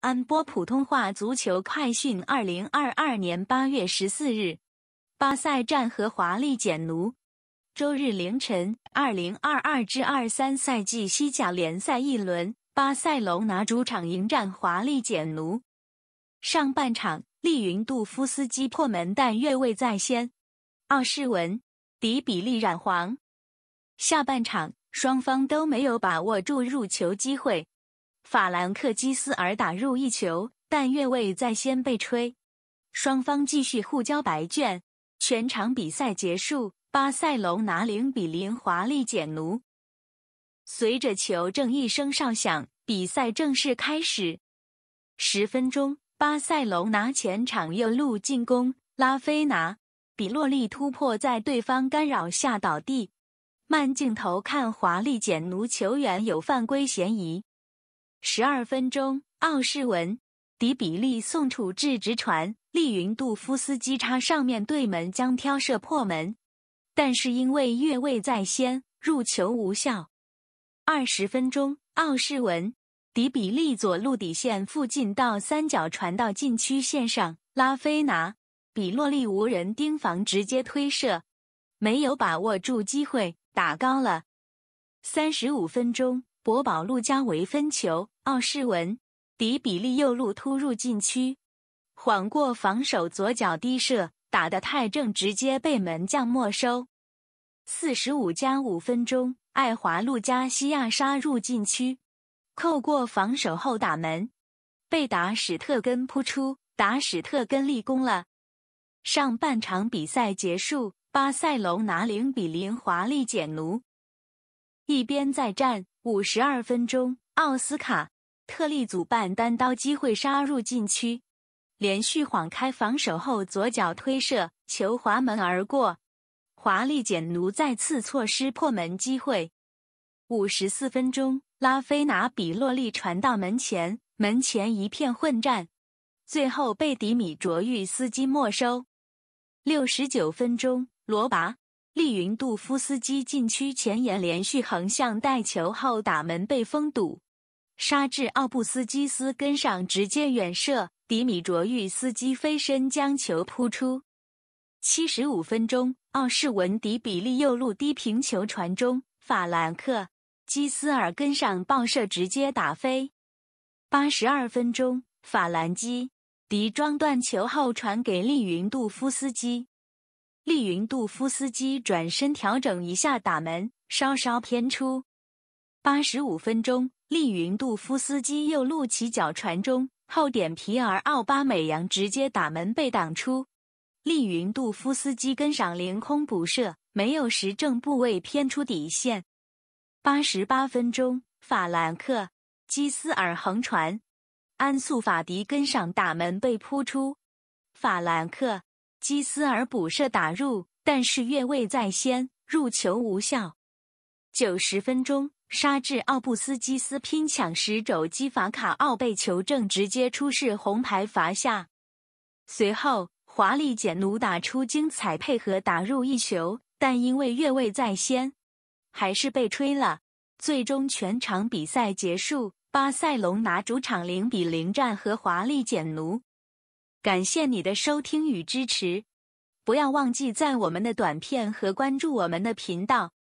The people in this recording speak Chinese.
安播普通话足球快讯：二零二二年八月十四日，巴塞战和华丽简奴。周日凌晨，二零二二至二三赛季西甲联赛一轮，巴塞隆拿主场迎战华丽简奴。上半场，利云杜夫斯基破门，但越位在先；奥士文、迪比利染黄。下半场，双方都没有把握住入球机会。法兰克·基斯尔打入一球，但越位在先被吹。双方继续互交白卷。全场比赛结束，巴塞隆拿零比零华丽简奴。随着球证一声哨响，比赛正式开始。十分钟，巴塞隆拿前场右路进攻，拉菲拿、比洛利突破在对方干扰下倒地。慢镜头看华丽简奴球员有犯规嫌疑。十二分钟，奥士文迪比利送楚志直传，利云杜夫斯基插上面对门将挑射破门，但是因为越位在先，入球无效。二十分钟，奥世文迪比利左路底线附近到三角传到禁区线上，拉菲拿比洛利无人盯防直接推射，没有把握住机会，打高了。三十五分钟。博宝路加维分球，奥士文迪比利右路突入禁区，晃过防守，左脚低射，打得太正，直接被门将没收。四十五加五分钟，爱华路加西亚杀入禁区，扣过防守后打门，被打史特根扑出，打史特根立功了。上半场比赛结束，巴塞隆拿零比零华丽简奴。一边再战五十二分钟，奥斯卡特利组办单刀机会杀入禁区，连续晃开防守后左脚推射，球滑门而过。华丽简奴再次错失破门机会。五十四分钟，拉菲拿比洛利传到门前，门前一片混战，最后被迪米卓遇斯基没收。六十九分钟，罗拔。利云杜夫斯基禁区前沿连续横向带球后打门被封堵，沙治奥布斯基斯跟上直接远射，迪米卓遇斯基飞身将球扑出。七十五分钟，奥士文迪比利右路低平球传中，法兰克基斯尔跟上爆射直接打飞。八十二分钟，法兰基迪装断球后传给利云杜夫斯基。利云杜夫斯基转身调整一下打门，稍稍偏出。八十五分钟，利云杜夫斯基右路起脚传中，后点皮尔奥巴美扬直接打门被挡出。利云杜夫斯基跟上凌空补射，没有时正部位偏出底线。八十八分钟，法兰克基斯尔横传，安素法迪跟上打门被扑出。法兰克。基斯尔补射打入，但是越位在先，入球无效。九十分钟，沙治奥布斯基斯拼抢时肘击法卡奥，被球证直接出示红牌罚下。随后，华丽简奴打出精彩配合，打入一球，但因为越位在先，还是被吹了。最终，全场比赛结束，巴塞隆拿主场零比零战和华丽简奴。感谢你的收听与支持，不要忘记赞我们的短片和关注我们的频道。